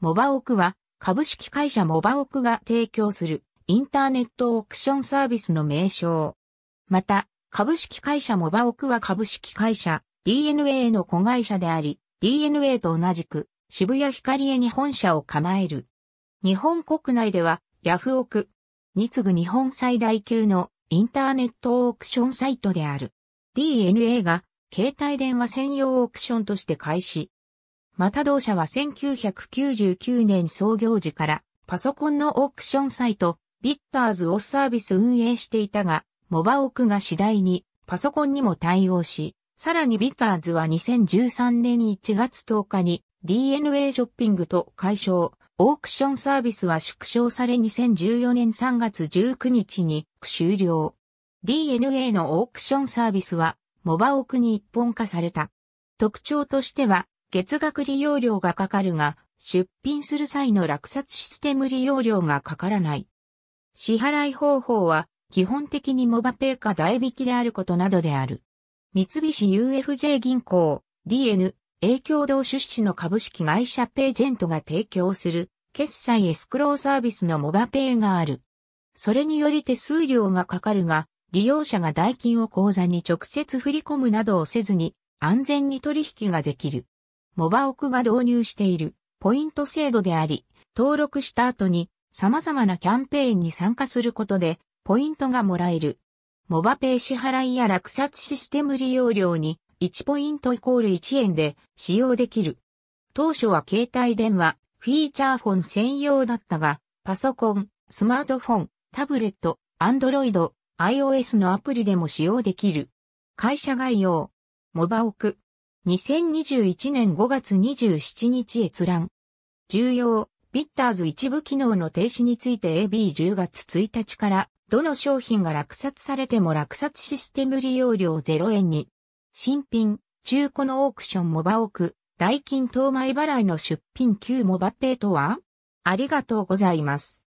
モバオクは株式会社モバオクが提供するインターネットオークションサービスの名称。また、株式会社モバオクは株式会社 DNA の子会社であり、DNA と同じく渋谷ヒカリエに本社を構える。日本国内ではヤフオクに次ぐ日本最大級のインターネットオークションサイトである。DNA が携帯電話専用オークションとして開始、また同社は1999年創業時からパソコンのオークションサイト、ビッターズをサービス運営していたが、モバオクが次第にパソコンにも対応し、さらにビッターズは2013年1月10日に DNA ショッピングと解消、オークションサービスは縮小され2014年3月19日に終了。DNA のオークションサービスはモバオクに一本化された。特徴としては月額利用料がかかるが、出品する際の落札システム利用料がかからない。支払い方法は、基本的にモバペイか代引きであることなどである。三菱 UFJ 銀行、DN、A 共同出資の株式会社ペイジェントが提供する、決済エスクローサービスのモバペイがある。それにより手数料がかかるが、利用者が代金を口座に直接振り込むなどをせずに、安全に取引ができる。モバオクが導入しているポイント制度であり、登録した後に様々なキャンペーンに参加することでポイントがもらえる。モバペイ支払いや落札システム利用料に1ポイントイコール1円で使用できる。当初は携帯電話、フィーチャーフォン専用だったが、パソコン、スマートフォン、タブレット、アンドロイド、iOS のアプリでも使用できる。会社概要、モバオク、2021年5月27日閲覧。重要、ビッターズ一部機能の停止について AB10 月1日からどの商品が落札されても落札システム利用料0円に、新品、中古のオークションモバオク、代金等前払いの出品旧モバペイとはありがとうございます。